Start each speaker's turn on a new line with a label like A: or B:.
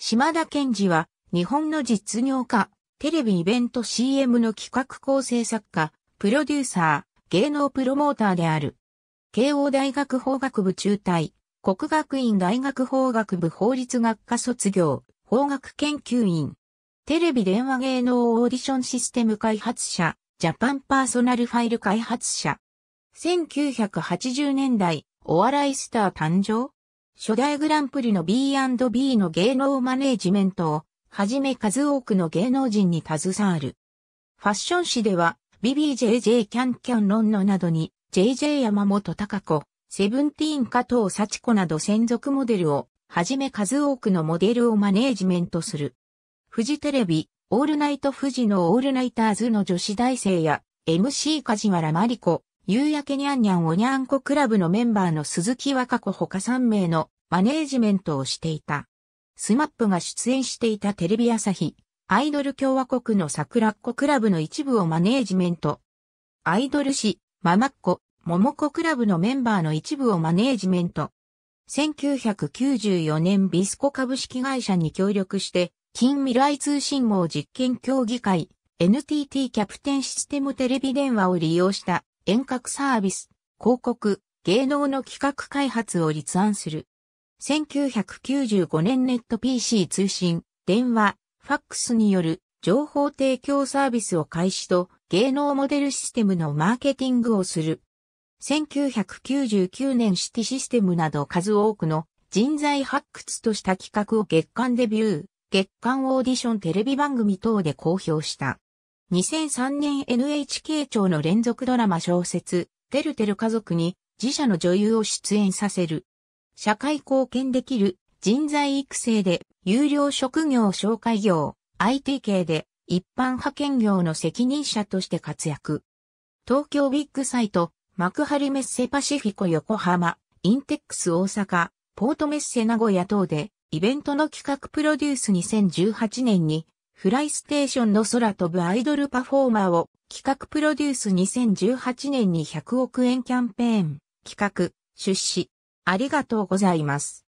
A: 島田健二は、日本の実業家、テレビイベント CM の企画構成作家、プロデューサー、芸能プロモーターである。慶応大学法学部中退、国学院大学法学部法律学科卒業、法学研究員。テレビ電話芸能オーディションシステム開発者、ジャパンパーソナルファイル開発者。1980年代、お笑いスター誕生初代グランプリの B&B の芸能マネージメントを、はじめ数多くの芸能人に携わる。ファッション誌では、ビビー JJ キャンキャンロンノなどに、JJ 山本隆子、セブンティーン加藤幸子など専属モデルを、はじめ数多くのモデルをマネージメントする。フジテレビ、オールナイトフジのオールナイターズの女子大生や、MC 梶原真理子、夕焼けにゃんにゃんおにゃんこクラブのメンバーの鈴木若歌子他3名のマネージメントをしていた。スマップが出演していたテレビ朝日、アイドル共和国の桜っ子クラブの一部をマネージメント。アイドル誌、ママっ子、桃子クラブのメンバーの一部をマネージメント。1994年ビスコ株式会社に協力して、近未来通信網実験協議会、NTT キャプテンシステムテレビ電話を利用した遠隔サービス、広告、芸能の企画開発を立案する。1995年ネット PC 通信、電話、ファックスによる情報提供サービスを開始と芸能モデルシステムのマーケティングをする。1999年シティシステムなど数多くの人材発掘とした企画を月間デビュー、月間オーディションテレビ番組等で公表した。2003年 NHK 長の連続ドラマ小説、てるてる家族に自社の女優を出演させる。社会貢献できる人材育成で有料職業紹介業、IT 系で一般派遣業の責任者として活躍。東京ビッグサイト、幕張メッセパシフィコ横浜、インテックス大阪、ポートメッセ名古屋等でイベントの企画プロデュース2018年にフライステーションの空飛ぶアイドルパフォーマーを企画プロデュース2018年に100億円キャンペーン企画出資ありがとうございます。